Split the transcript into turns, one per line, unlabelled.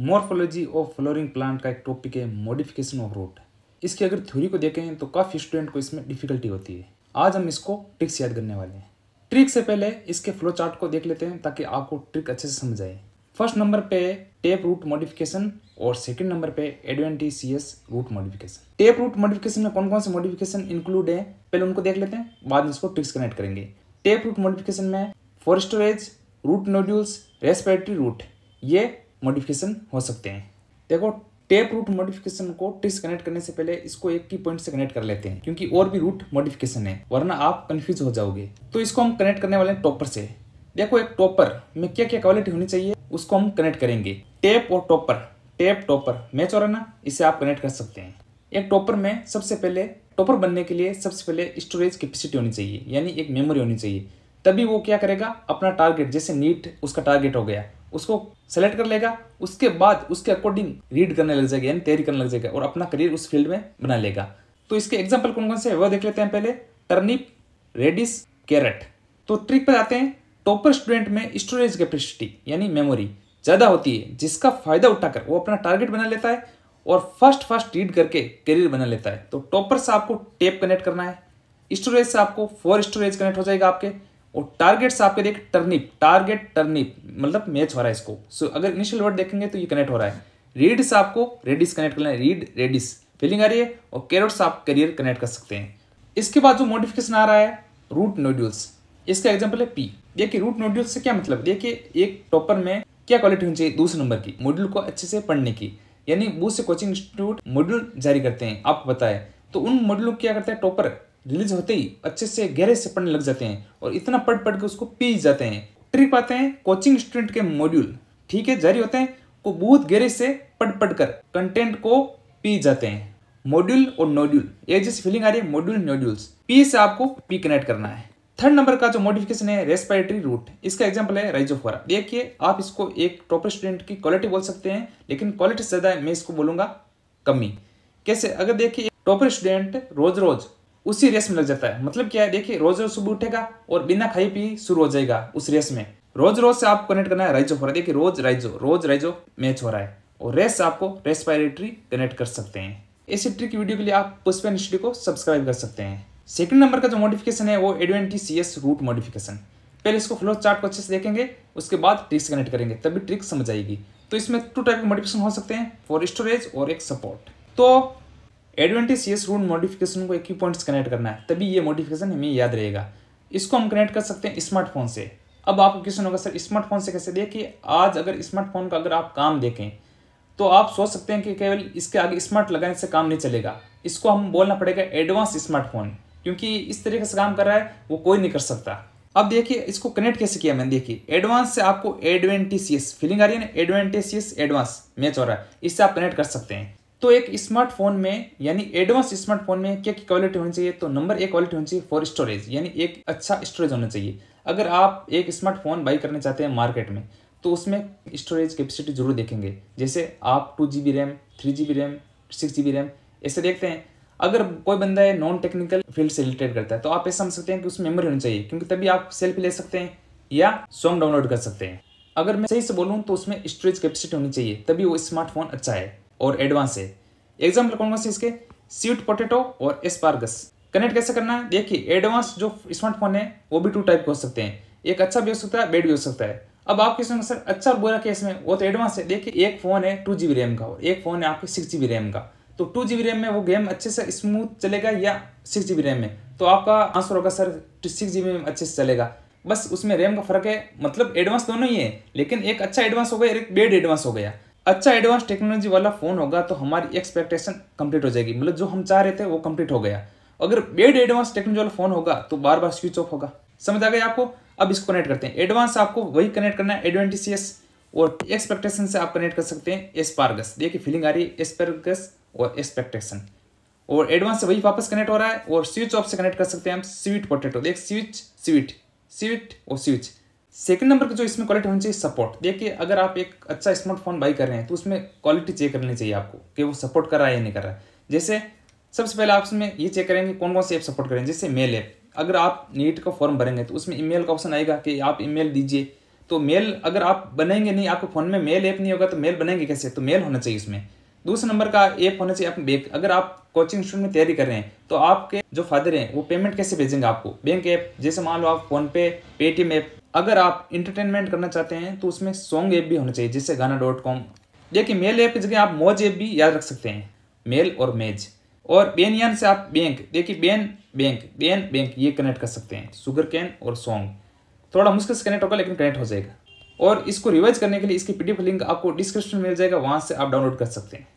morphology of flowering plant का एक topic है मॉडिफिकेशन ऑफ रूट इसकी अगर थ्योरी को देखें तो काफ़ी स्टूडेंट को इसमें डिफिकल्टी होती है आज हम इसको ट्रिक्स याद करने वाले हैं ट्रिक से पहले इसके फ्लो चार्ट को देख लेते हैं ताकि आपको ट्रिक अच्छे से समझ आए फर्स्ट नंबर पे टेप रूट मॉडिफिकेशन और सेकंड नंबर पे adventitious root modification tap root modification में कौन कौन से मॉडिफिकेशन इंक्लूड है पहले उनको देख लेते हैं बाद में इसको ट्रिक्स कनेक्ट करेंगे टेप रूट मॉडिफिकेशन में for storage root nodules respiratory root ये मॉडिफिकेशन हो सकते हैं देखो टेप रूट मॉडिफिकेशन को ट्रिस कनेक्ट करने से पहले इसको एक की पॉइंट से कनेक्ट कर लेते हैं क्योंकि और भी रूट मॉडिफिकेशन है वरना आप कन्फ्यूज हो जाओगे तो इसको हम कनेक्ट करने वाले हैं टॉपर से देखो एक टॉपर में क्या क्या क्वालिटी होनी चाहिए उसको हम कनेक्ट करेंगे टेप और टॉपर टेप टॉपर मैच हो रहा ना इसे आप कनेक्ट कर सकते हैं एक टॉपर में सबसे पहले टॉपर बनने के लिए सबसे पहले स्टोरेज कैपेसिटी होनी चाहिए यानी एक मेमोरी होनी चाहिए तभी वो क्या करेगा अपना टारगेट जैसे नीट उसका टारगेट हो गया उसको सेलेक्ट कर लेगा उसके बाद उसके अकॉर्डिंग रीड करने लग जाएगा यानी तैयारी करने लग जाएगा और अपना करियर उस फील्ड में बना लेगा तो इसके एग्जाम्पल कौन कौन से है वह देख लेते हैं पहले टर्निप रेडिस कैरेट तो ट्रिक पर आते हैं टॉपर स्टूडेंट में स्टोरेज कैपेसिटी यानी मेमोरी ज़्यादा होती है जिसका फायदा उठाकर वो अपना टारगेट बना लेता है और फर्स्ट फर्स्ट रीड करके करियर बना लेता है तो टॉपर से आपको टेप कनेक्ट करना है स्टोरेज से आपको फोर स्टोरेज कनेक्ट हो जाएगा आपके और टारगेट्स आपके देख टर्निप टारगेट टर्निप मतलब मैच हो रहा है इसको सो so, अगर इनिशियल वर्ड देखेंगे तो ये कनेक्ट हो रहा है रीड्स आपको रेडिस कनेक्ट करना है रीड रेडिस फीलिंग आ रही है और कैरोट्स आप करियर कनेक्ट कर सकते हैं इसके बाद जो मॉडिफिकेशन आ रहा है रूट नोड्यूल्स इसका एग्जाम्पल है पी देखिए रूट नोड्यूल्स से क्या मतलब देखिए एक टॉपर में क्या क्वालिटी होनी चाहिए दूसरे नंबर की मॉड्यूल को अच्छे से पढ़ने की यानी बहुत से कोचिंग इंस्टीट्यूट मॉड्यूल जारी करते हैं आपको बताए तो उन मॉड्यूल क्या करते हैं टॉपर रिलीज होते ही अच्छे से गहरे से पढ़ने लग जाते हैं और इतना पढ़ पढ़ के उसको पी जाते हैं ट्रिक पाते हैं कोचिंग स्टूडेंट के मॉड्यूल ठीक है जारी होते हैं को बहुत गहरे से पढ़ पढ़ कर कंटेंट को पी जाते हैं मॉड्यूल और नोड्यूल ये जैसी फीलिंग आ रही है मॉड्यूल नोड्यूल्स पी से आपको पी कनेक्ट करना है थर्ड नंबर का जो मॉडिफिकेशन है रेस्पिरेटरी रूट इसका एग्जांपल है राइजोफोरा देखिए आप इसको एक टॉपर स्टूडेंट की क्वालिटी बोल सकते हैं लेकिन क्वालिटी ज्यादा है मैं इसको बोलूंगा कमी कैसे अगर देखिए टॉपर स्टूडेंट रोज रोज उसी रेस में लग जाता है मतलब क्या है देखिए रोज रोज सुबह उठेगा और बिना खाई पी शुरू हो जाएगा उस रेस में रोज रोज से आपको कनेक्ट करना है राइजो फॉर देखिए रोज राइजो रोज राइजो मैच हो रहा है और रेस आपको रेस्पायरेटरी कनेक्ट कर सकते हैं इसी ट्रिक की वीडियो के लिए आप पुष्पा इंस्टी को सब्सक्राइब कर सकते हैं सेकंड नंबर का जो मॉडिफिकेशन है वो adventitious root modification पहले इसको फ्लो चार्ट को अच्छे से देखेंगे उसके बाद ट्रिक्स कनेक्ट करेंगे तभी ट्रिक समझ आएगी तो इसमें टू टाइप के मॉडिफिकेशन हो सकते हैं फॉर स्टोरेज और एक सपोर्ट तो adventitious root modification को एक ही पॉइंट कनेक्ट करना है तभी ये मॉडिफिकेशन हमें याद रहेगा इसको हम कनेक्ट कर सकते हैं स्मार्टफोन से अब आपको क्वेश्चन होगा सर स्मार्टफोन से कैसे देखिए आज अगर स्मार्टफोन का अगर आप काम देखें तो आप सोच सकते हैं कि केवल इसके आगे स्मार्ट लगाने से काम नहीं चलेगा इसको हम बोलना पड़ेगा एडवांस स्मार्टफोन क्योंकि इस तरीके से काम कर रहा है वो कोई नहीं कर सकता अब देखिए इसको कनेक्ट कैसे किया मैंने देखिए एडवांस से आपको एडवेंटिस फीलिंग आ रही है ना एडवेंटिस एडवांस मैच हो रहा है इससे आप कनेक्ट कर सकते हैं तो एक स्मार्टफोन में यानी एडवांस स्मार्टफोन में क्या क्या क्वालिटी होनी चाहिए तो नंबर एक क्वालिटी होनी चाहिए फॉर स्टोरेज यानी एक अच्छा स्टोरेज होना चाहिए अगर आप एक स्मार्टफोन बाई करने चाहते हैं मार्केट में तो उसमें स्टोरेज कैपेसिटी जरूर देखेंगे जैसे आप two G B RAM three G B RAM six G B RAM ऐसे देखते हैं अगर कोई बंदा है नॉन टेक्निकल फील्ड से रिलेटेड करता है तो आप ये समझ सकते हैं कि उसमें मेमोरी होनी चाहिए क्योंकि तभी आप सेल्फी ले सकते हैं या सॉन्ग डाउनलोड कर सकते हैं अगर मैं सही से बोलूँ तो उसमें स्टोरेज कैपेसिटी होनी चाहिए तभी वो स्मार्टफोन अच्छा है और एडवांस है एग्जाम्पल कौन कौन से इसके स्वीट पोटेटो और एस्पारगस कनेक्ट कैसे करना है देखिए एडवांस जो स्मार्टफोन है वो भी टू टाइप के हो सकते हैं एक अच्छा भी हो सकता है बेड भी हो सकता है अब आप किसान सर अच्छा और बुरा केस में वो तो एडवांस है देखिए एक फ़ोन है टू जी बी रैम का और एक फ़ोन है आपके सिक्स जी बी रैम का तो टू जी बी रैम में वो गेम अच्छे से स्मूथ चलेगा या सिक्स जी बी रैम में तो आपका आंसर होगा सर सिक्स जी बी में अच्छे से चलेगा बस उसमें रैम का फर्क है मतलब एडवांस दोनों ही है लेकिन एक अच्छा एडवांस हो गया एक बेड एडवांस हो गया अच्छा एडवांस टेक्नोलॉजी वाला फ़ोन होगा तो हमारी एक्सपेक्टेशन कंप्लीट हो जाएगी मतलब जो हम चाह रहे थे वो कंप्लीट हो गया अगर बेड एडवांस टेक्नोलॉजी वाला फ़ोन होगा तो बार बार स्विच ऑफ होगा समझ आ गया आपको अब इसको कनेक्ट करते हैं एडवांस आपको वही कनेक्ट करना है एडवेंटी और एक्सपेक्टेशन से आप कनेक्ट कर सकते हैं एसपारगस देखिए फीलिंग आ रही है एस्पारगस और एक्सपेक्टेशन और एडवांस से वही वापस कनेक्ट हो रहा है और स्विच ऑफ से कनेक्ट कर सकते हैं हम स्वीट पोटेटो देख स्विच स्वीट स्वीट और स्विच सेकंड नंबर की जो इसमें क्वालिटी होनी चाहिए सपोर्ट देखिए अगर आप एक अच्छा स्मार्टफोन बाई कर रहे हैं तो उसमें क्वालिटी चेक करनी चाहिए आपको कि वो सपोर्ट कर रहा है या नहीं कर रहा है जैसे सबसे पहले आप उसमें ये चेक करेंगे कौन कौन से ऐप सपोर्ट करें जैसे मेल ऐप अगर आप नीट का फॉर्म भरेंगे तो उसमें ईमेल का ऑप्शन आएगा कि आप ईमेल दीजिए तो मेल अगर आप बनेंगे नहीं आपके फ़ोन में मेल ऐप नहीं होगा तो मेल बनेंगे कैसे तो मेल होना चाहिए उसमें दूसरे नंबर का ऐप होना चाहिए आप बैंक अगर आप कोचिंग स्टूडेंट में तैयारी कर रहे हैं तो आपके जो फादर हैं वो पेमेंट कैसे भेजेंगे आपको बैंक ऐप जैसे मान लो आप फोनपे पेटीएम ऐप अगर आप इंटरटेनमेंट करना चाहते हैं तो उसमें सॉन्ग ऐप भी होना चाहिए जैसे गाना डॉट कॉम देखिए मेल ऐप की जगह आप मोज ऐप भी याद रख सकते हैं मेल और मेज और बेन यान से आप बैंक देखिए बेन बैंक बेन बैंक ये कनेक्ट कर सकते हैं शुगर कैन और सॉन्ग थोड़ा मुश्किल से कनेक्ट होगा लेकिन कनेक्ट हो जाएगा और इसको रिवाइज करने के लिए इसकी पीडीएफ लिंक आपको डिस्क्रिप्शन में मिल जाएगा वहाँ से आप डाउनलोड कर सकते हैं